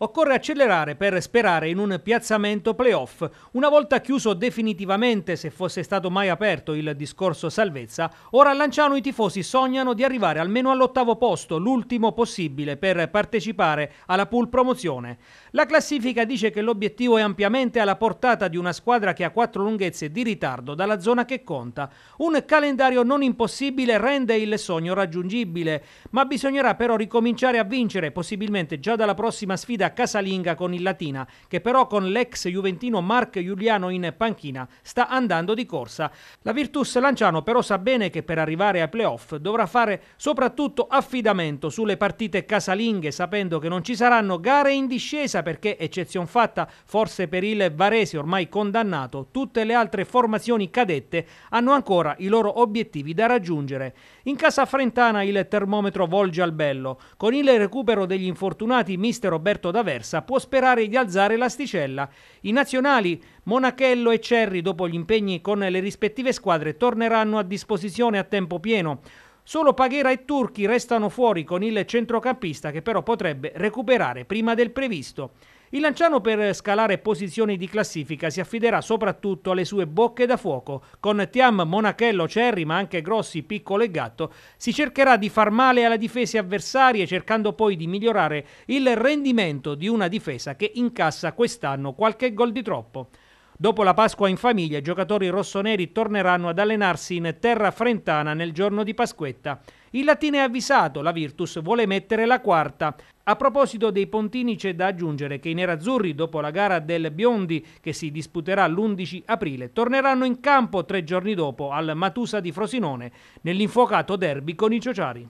Occorre accelerare per sperare in un piazzamento playoff, una volta chiuso definitivamente, se fosse stato mai aperto il discorso salvezza, ora a Lanciano i tifosi sognano di arrivare almeno all'ottavo posto, l'ultimo possibile, per partecipare alla pool promozione. La classifica dice che l'obiettivo è ampiamente alla portata di una squadra che ha quattro lunghezze di ritardo dalla zona che conta. Un calendario non impossibile rende il sogno raggiungibile, ma bisognerà però ricominciare a vincere, possibilmente già dalla prossima sfida casalinga con il Latina, che però con l'ex juventino Mark Giuliano in panchina sta andando di corsa. La Virtus Lanciano però sa bene che per arrivare ai playoff dovrà fare soprattutto affidamento sulle partite casalinghe, sapendo che non ci saranno gare in discesa perché, eccezion fatta forse per il Varese ormai condannato, tutte le altre formazioni cadette hanno ancora i loro obiettivi da raggiungere. In casa frentana il termometro volge al bello. Con il recupero degli infortunati mister Roberto D'Alessio Aversa può sperare di alzare l'asticella. I nazionali Monachello e Cerri, dopo gli impegni con le rispettive squadre, torneranno a disposizione a tempo pieno. Solo Paghera e Turchi restano fuori con il centrocampista che però potrebbe recuperare prima del previsto. Il Lanciano per scalare posizioni di classifica si affiderà soprattutto alle sue bocche da fuoco. Con Tiam, Monachello, Cerri, ma anche Grossi, Piccolo e Gatto, si cercherà di far male alle difese avversarie cercando poi di migliorare il rendimento di una difesa che incassa quest'anno qualche gol di troppo. Dopo la Pasqua in famiglia, i giocatori rossoneri torneranno ad allenarsi in terra frentana nel giorno di Pasquetta. Il latino è avvisato, la Virtus vuole mettere la quarta. A proposito dei pontini c'è da aggiungere che i nerazzurri, dopo la gara del Biondi che si disputerà l'11 aprile, torneranno in campo tre giorni dopo al Matusa di Frosinone nell'infuocato derby con i Ciociari.